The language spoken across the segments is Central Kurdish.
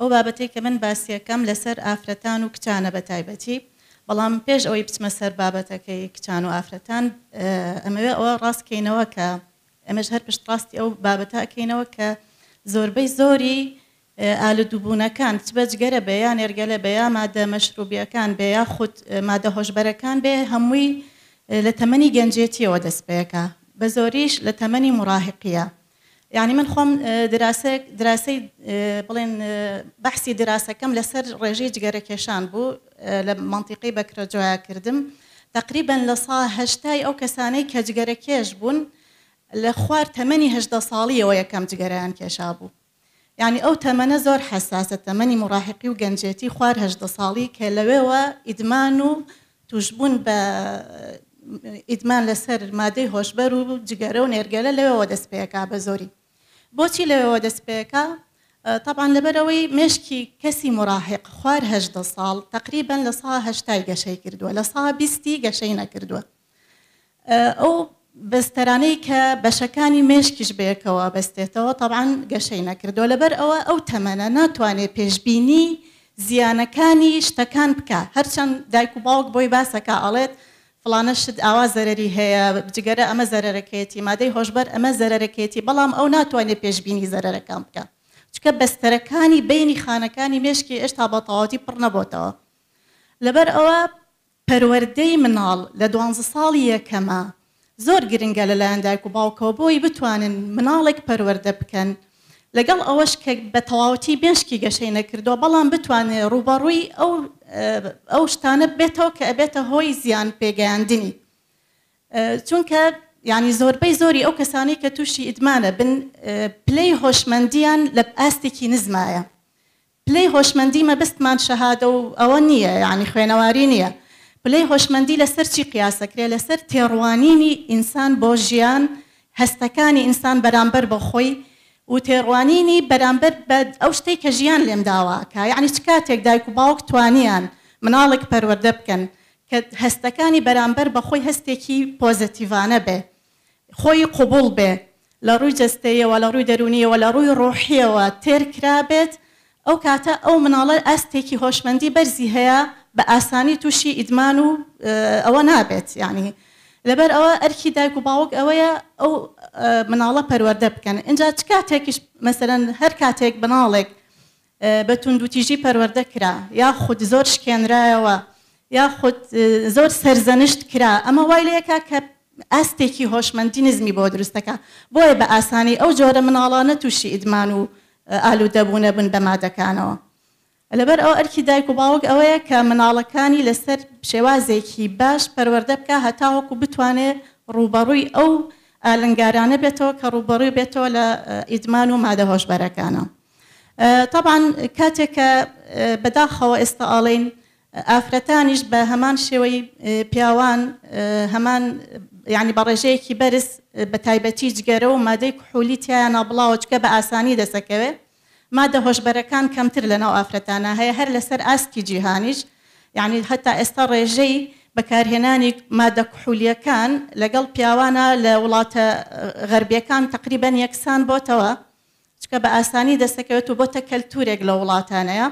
ئەو بابەتەی کە من باسیەکەم لەسەر ئافرەتان و کچانە بە تایبەتی بەڵام پێش ئەوەی بچمە سەر بابەتەکەی کچان و ئافرەتان ئەمەوێ ئەوە ڕاستکەینەوە کە ئەمەش هەر پشت ڕاستی ئەو بابەتاکەینەوە کە زۆربەی زۆری ئالودوبوونەکان بەجگەرە بە یان ئێرگەلە بە یا مادە مەشروبیەکان بە یا خود مادە هۆشببەرەکان بێ هەمووی لە تەمەنی گەنجێتیەوە دەستپێکە بە زۆریش لە تەمەنی مراهقیە یعنی من خۆم دراسی بڵێن بەحسی دراسەکەم لەسەر ڕێژەی جگەرە کێشان بوو لە منتیقی بەکرەجویا کردم تقریبا لە ساهشتای ئەو کەسانەی کە جگەرە کێش بوون لە خوار تەمەنی هەشدا ساڵیەوە یەکەم جگەرەیان کێشا بوو یعنی ئەو تەمەنە زۆر حساسە تەمەنی مڕاحقی و گەنجێتی خوار هەشدا ساڵی کە لەوێەوە ئیدمان و توشببوون بە ئیدمان لەسەر مادەی هۆشبەر و جگەرە و نێرگەلە لەوەوە دەست پێەکە بە زۆری بۆچی لەوەوە دەستپێکە طبعاان لەبەرەوەی مشکی کەسی مراحق خوار هەشدە ساڵ تقریبن لە ساهشتای گەشەی کردووە لە سا بیستی گەشەی نەکردووە ئەو بەستەرانەی کە بەشەکانی مشکیش بێکەوە بەستێتەوە طبعاان گەشەی نەکردووە لەبەر ئەوە ئەو تەمەنە ناتوانێت پێشببینی زیانەکانی شتەکان بکە هەرچەند دایک و باوک بۆی باسەکە ئەڵێت فلانە شت ئاوا زەرری هەیە جگەرە ئەمە زەرەکێتی مادەی هۆشبەر ئەمە زەرەکێتی بەڵام ئەو ناتوانێت پێشببینی زەرەکان بکە چکە بەستەرەکانی بینی خانەکانی مشکی ئشتا بەتەواتی پڕ نەبووتەوە لەبەر ئەوە پەروەردەی مناڵ لە دو ساڵی یەکەمە زۆر گرنگە لەلایەن دایک و باوکەوە بۆی بتوانن مناڵێک پەروەەردە بکەن لەگەڵ ئەوەش کە بە تەواوتی بێشکی گەشەی نەکردووە بەڵام بتوانێت ڕوبەڕووی ئەو ئەو شتانە بێتەوە کە ئەبێتە هۆی زیان پێگەیاندنی چونکە ینی زۆربەی زۆری ئەو کەسانی کە تووشی ئیدمانە بن پلەی هۆشمەندیان لە ئاستێکی نزمایە پلەی هۆشمەندی مەبستمان شەهادە و ئەوە نییە ینی خوێنەواری نییە پلەی هۆشمەندی لەسەر چی قیاسەکرێ لەسەر تێڕوانینی ئینسان بۆ ژیان هەستەکانی ئینسان بەرامبەر بە خۆی و تێڕوانینی بەرامبەر بە ئەو شتێک کە ژیان لێم داواکە یعنی چ کاتێک دایک و باوک توانیان مناڵێک پەروەەردە بکەن کە هەستەکانی بەرامبەر بە خۆی هەستێکی پۆزتیوانە بێ خۆی قوبول بێ لە ڕووی جستەیەوە لە ڕووی دەرونیەوە لە ڕووی ڕۆحیەوە تێرکرابێت ئەو کاتە ئەو مناڵە ئەستێکی هۆشمەندی بەرزی هەیە بە ئاسانی تووشی ئیدمان و ئەوە نابێت ینی لەبەر ئەوە ئەرکی دایک و باوک ئەوەیە ئەو مناڵە پەروەەردە بکەن اینجا چ کاتێکیش مەسەرەن هەر کاتێک بناڵێک بە توندوتیژی پەروەەردە کرا یا خود زۆر شکێنرایەوە یا خود زۆر سەرزەنشت کرا ئەمە وای لەیەکە کە ئەستێکی هۆشمەندی نزمی بۆ دروستەکە بۆیە بە ئاسانی ئەو جۆرە مناڵانە تووشی ئیدمان و ئالو دەبوونە بن بە مادەکانەوە لەبەر ئەو ئەرکی دایک و باوک ئەوەیە کە مناڵەکانی لەسەر شێوازێکی باش پەروەەردە بکە هەتاوەکو بتوانێت ڕوبەڕووی ئەو ئالنگارانە بێتەوە کە ڕوبەڕوی بێتەوە لە ئیدمان و مادە هۆشبەرەکانە. طبعاان کاتێک کە بەداخەوە ئێستا ئاڵین ئافرەتانیش بە هەمان شێوەی پیاوان هەمان یعنی بەڕێژەیەکی بەرز بە تایبەتی جگەرە و مادەی حولی تیانە بڵاوچکە بە ئاسانی دەسەکەوێت مادە هۆشببەرەکان کەمتر لەناو ئافرەتانە هەیە هەر لەسەر ئاسکی جیهانیش یعنی هەتا ئێستا ڕێژەی بەکارهێنانی مادە کوحولیەکان لەگەڵ پیاوانە لە وڵاتە غەربیەکان تقریبان یەکسان بۆتەوە چکە بە ئاسانی دەستەکەوێت و بۆتە کەلتورێک لە وڵاتانەیە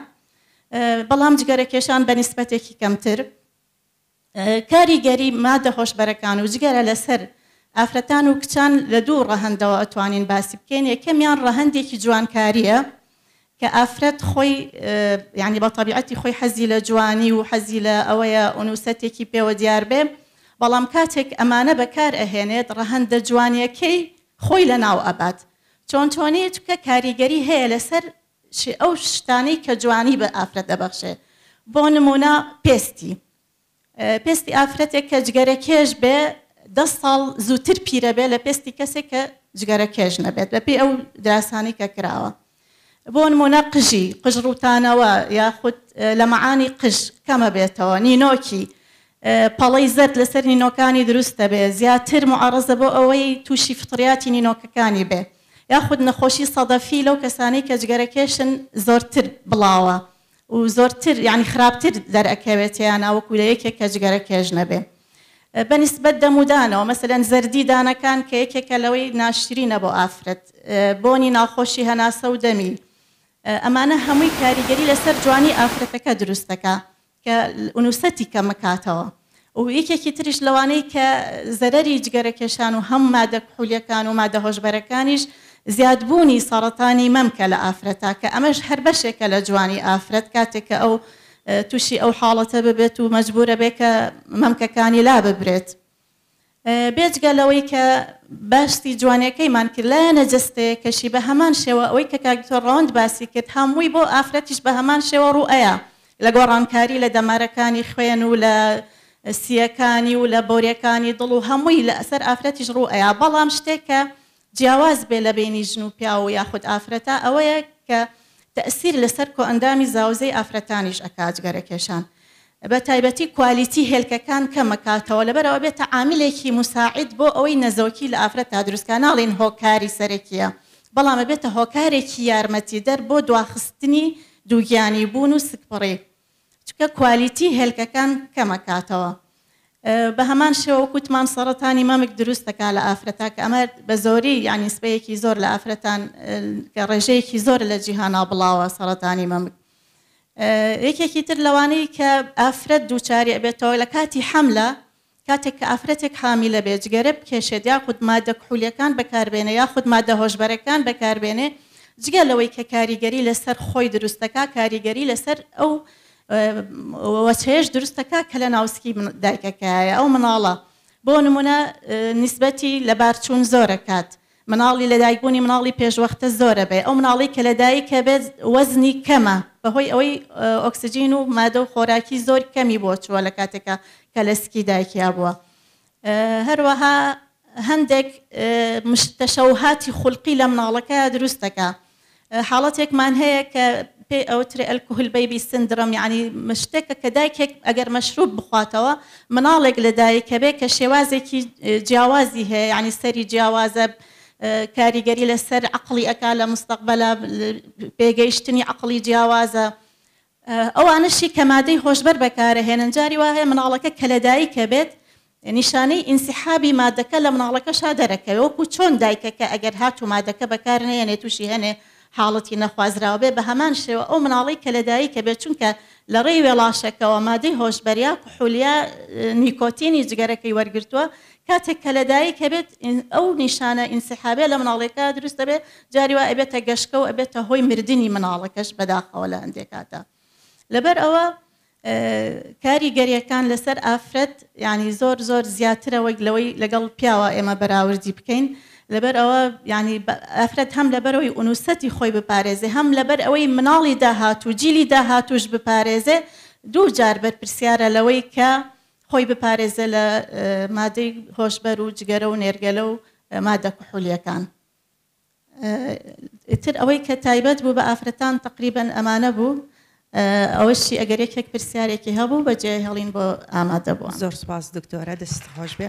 بەڵام جگەرە کێشان بە نسبەتێکی کەمتر کاریگەری مادە هۆشببەرەکان و جگەرە لەسەر ئافرەتان و کچان لە دوو ڕەهندەوە ئەتوانین باسی بکەین یەکەمیان ڕەهندێکی جوانکاریە کە ئافرەت خۆی یعنی بە طبیعەتی خۆی حەزی لە جوانی و حەزی لە ئەوەیە ئۆنووسەتێکی پێوە دیار بێ بەڵام کاتێک ئەمانە بەکار ئەهێنێت ڕەهندە جوانیەکەی خۆی لە ناو ئەبات چۆن چۆنێت کە کاریگەری هەیە لەسەر ئەو شتانەی کە جوانی بە ئافرەت دەبەخشێ بۆ نمونە پێستی پێستی ئافرەتێک کە جگەرە کێش بێ ده ساڵ زووتر پیرە بێ لە پێستی کەسێک کە جگەرە کێش نەبێت بە پێی ئەو دراسانی کە کراوە بۆ نمونە قژی قژ ڕوتانەوە یاخود لە مەعانی قژ کەمە بێتەوە نینۆکی پەڵی زەت لەسەر نینۆکانی دروستە بێ زیاتر معڕزە بۆ ئەوەی تووشی فتریاتی نینۆکەکانی بێ یاخود نەخۆشی سەدەفی لەو کەسانی کە جگەرەکێشن زۆرتر بڵاوە و زۆرتر یعنی خراپتر دەرەکەوێتیان ناوەکو لە یەکێک کە جگەرە کێژ نەبێ بەنسبت دەمودانەوە مەسەەن زەردی دانەکان کە یەکێکە لەوەی ناشرینە بۆ ئافرەت بۆنی ناخۆشی هەناسە و دەمی ئەمانە هەمووی کاریگەری لەسەر جوانی ئافرەتەکە دروستەکە کە ئونووسەتی کە مکاتەوە و یەکێکی تریش لەوانەی کە زەرری جگەرەکێشان و هەم مادە پولەکان و مادە هۆشبەرەکانیش زیادبوونی سەڵەتانی مەمکە لە ئافرەتا کە ئەمەش هەر بەشێکە لە جوانی ئافرەت کاتێککە ئەو تووشی ئەو حاڵەتە ببێت و مەجبورە بێ کە مەمکەکانی لا ببرێت. بێجگە لەوەی کە باشتی جوانەکەیمان کرد لە نەجستێ کەشی بە هەمان شێوە ئەوەی کە کاکتۆر ڕۆند باسی کرد هەمووی بۆ ئافرەتیش بە هەمان شێوە ڕوئەیە لە گۆڕانکاری لە دەمارەکانی خوێن و لە سیەکانی و لە بۆریەکانی دڵ و هەمووی لە ئەسەر ئافرەتیش ڕوئەیە بەڵام شتێکە جیاواز بێ لە بینی ژن و پیا و یاخود ئافرەتە ئەوەیە کە تەسیر لەسەر کۆ ئەندامی زاوزەی ئافرەتانیش ئەکاتگەرەکێشان بە تایبەتی کوالیتی هێلکەکان کەمەکاتەوە لەبەرەوە بێتە عاملێکی مساعد بۆ ئەوەی نەزۆکی لە ئافرەت تا دروستکانناڵین هۆکاری سەرەکیە بەڵامە بێتە هۆکارێکی یارمەتی دەر بۆ دواخستنی دووگیانی بوون و سکپڕی چکە کوالیتی هێلکەکان کەمەکاتەوە بە هەمان شێوە کوتمان سەرەتانی مامک دروستەکە لە ئافرەتا کە ئەمە بە زۆری یانی سبەیەکی زۆر لە ئافرەتان کە ڕێژەیەکی زۆر لە جیهانا بڵاوە سەرەتانی مەمک یەکێکی تر لەوانەیە کە ئافرەت دووچاری ئەبێتەوە لە کاتی حملە کاتێک کە ئافرەتێک حامی لە بێجگەرە بکێشێت یا خود مادە کوحولەکان بەکاربێنە یا خود مادە هۆشببەرەکان بەکاربێنێ جگە لەوەی کە کاریگەری لەسەر خۆی دروستەکە کاریگەری لەسەر ئەو وەچێش دروستەکە کە لە ناوسکی دایکەکەایە ئەو مناڵە بۆ نمونە نسبەتی لە بارچوون زۆرە کات. مناڵی لەدایکبوونی مناڵی پێشوەختە زۆرە بێ ئەو مناڵی کە لەدایککە بێت وەزنی کەمە بەهۆی ئەوەی ئۆکسسیجین و مادە و خۆراکی زۆر کەمی بۆ چوە لە کاتێکە کە لەسکی دایکیا بووە هەروەها هەندێک تەشەوهاتی خولقی لە مناڵەکە دروستەکە حاڵەتێکمان هەیە کە پێ ئەوترێ ئەلکوهل بەیبی سندرم یعنی مشتێکە کە دایکێک ئەگەر مەشروب بخواتەوە مناڵێک لە دایککە بێ کە شێوازێکی جیاوازی هەیە ینی سەری جیاوازە بە کاریگەری لەسەر عقلی ئەک لە مستقبلە پێگەیشتنی عقلی جیاوازە ئەوانشی کەمادەی هۆشبەر بەکارە هێننجاری وهەیە مناڵەکە کەلەدایی کە بێت نیشانەی ئینسیحابی مادەکە لە مناڵەکەشا دەرەکەوەکو چۆن دایکەکە ئەگەر هاتو مادەکە بەکارنەیە نێتوشی هەنێ حاڵەتی نەخوازراوە بێ بە هەمان شێوە ئەو مناڵی کە لەدایی کە بێت چونکە لە ڕێی وێڵاشەکەەوە مادەی هۆشببەریا قحولیا نیکۆتینی جگەرەکەی وەرگتووە کاتێک کە لەدایی کە بێت ئەو نیشانە ئینسحابێ لە مناڵێکە دروست دەبێت جاریوە ئەبێتە گەشتکە و ئەبێتە هۆی مردنی مناڵەکەش بەداخەوە لە هەندێک کاتە لەبەر ئەوە کاری گەریەکان لەسەر ئافرەت ینی زۆر زۆر زیاترە وەک لەوەی لەگەڵ پیاوە ئێمە بەراوردی بکەین. لەبەر ئەوە ینی ئەفرەت هەم لەبەرەوەی ئونووسەتی خۆی بپارێزێ هەم لەبەر ئەوەی مناڵی داهات و جیلی داهاتوش بپارێزێ دوو جار بەرپرسیارە لەوەی کە خۆی بپارێزە لە مادەی هۆشبەر و جگەرە و نێرگەلە و مادە کوحولیەکان. تر ئەوەی کە تایبەت بوو بە ئافرەتان تقریبن ئەمانە بوو ئەوەشی ئەگەر یەکێک پرسیارێکی هەبوو بەجێ هەڵین بۆ ئامادە بوو زۆر سپاس دکتۆرە دەست خۆش بێ.